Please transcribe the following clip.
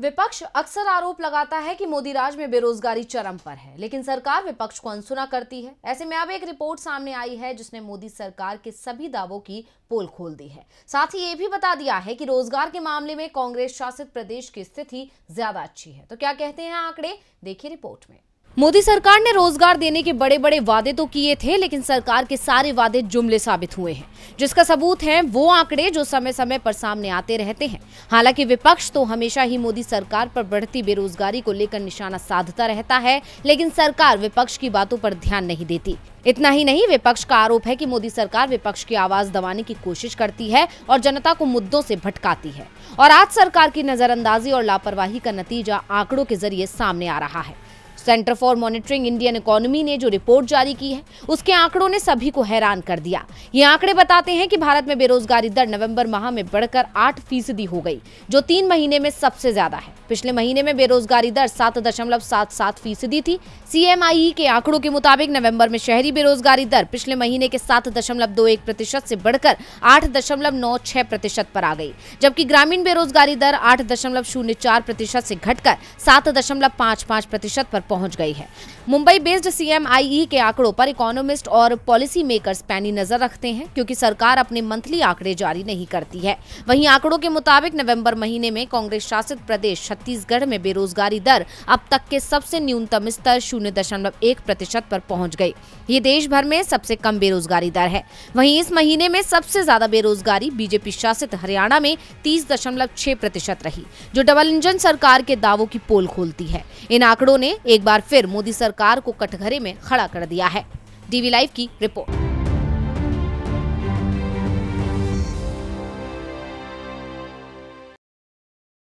विपक्ष अक्सर आरोप लगाता है कि मोदी राज में बेरोजगारी चरम पर है लेकिन सरकार विपक्ष को अनसुना करती है ऐसे में अब एक रिपोर्ट सामने आई है जिसने मोदी सरकार के सभी दावों की पोल खोल दी है साथ ही ये भी बता दिया है कि रोजगार के मामले में कांग्रेस शासित प्रदेश की स्थिति ज्यादा अच्छी है तो क्या कहते हैं आंकड़े देखिए रिपोर्ट में मोदी सरकार ने रोजगार देने के बड़े बड़े वादे तो किए थे लेकिन सरकार के सारे वादे जुमले साबित हुए हैं जिसका सबूत है वो आंकड़े जो समय समय पर सामने आते रहते हैं हालांकि विपक्ष तो हमेशा ही मोदी सरकार पर बढ़ती बेरोजगारी को लेकर निशाना साधता रहता है लेकिन सरकार विपक्ष की बातों पर ध्यान नहीं देती इतना ही नहीं विपक्ष का आरोप है कि मोदी सरकार विपक्ष की आवाज दबाने की कोशिश करती है और जनता को मुद्दों से भटकाती है और आज सरकार की नजरअंदाजी और लापरवाही का नतीजा आंकड़ों के जरिए सामने आ रहा है centre for monitoring Indian economy ने जो रिपोर्ट जारी की है उसके आंकड़ों ने सभी को हैरान कर दिया ये आंकड़े बताते हैं कि भारत में बेरोजगारी दर नवंबर माह में बढ़कर आठ फीसदी हो गई जो तीन महीने में सबसे ज्यादा है पिछले महीने में बेरोजगारी दर सात दशमलव सात सात फीसदी थी सीएमआई e के आंकड़ों के मुताबिक नवंबर में शहरी बेरोजगारी दर पिछले महीने के सात दशमलव दो एक प्रतिशत से बढ़कर आठ दशमलव नौ छह प्रतिशत पर आ गई जबकि ग्रामीण बेरोजगारी दर आठ दशमलव शून्य चार प्रतिशत से घटकर सात दशमलव पाँच पाँच प्रतिशत पर पहुंच गई है मुंबई बेस्ड सी e के आंकड़ों पर इकोनॉमिस्ट और पॉलिसी मेकर्स पैनी नजर रखते हैं क्योंकि सरकार अपने मंथली आंकड़े जारी नहीं करती है वहीं आंकड़ों के मुताबिक नवंबर महीने में कांग्रेस शासित प्रदेश छत्तीसगढ़ में बेरोजगारी दर अब तक के सबसे न्यूनतम स्तर शून्य दशमलव एक प्रतिशत पर पहुंच गई ये देश भर में सबसे कम बेरोजगारी दर है वहीं इस महीने में सबसे ज्यादा बेरोजगारी बीजेपी शासित हरियाणा में तीस दशमलव छह प्रतिशत रही जो डबल इंजन सरकार के दावों की पोल खोलती है इन आंकड़ों ने एक बार फिर मोदी सरकार को कटघरे में खड़ा कर दिया है डीवी लाइव की रिपोर्ट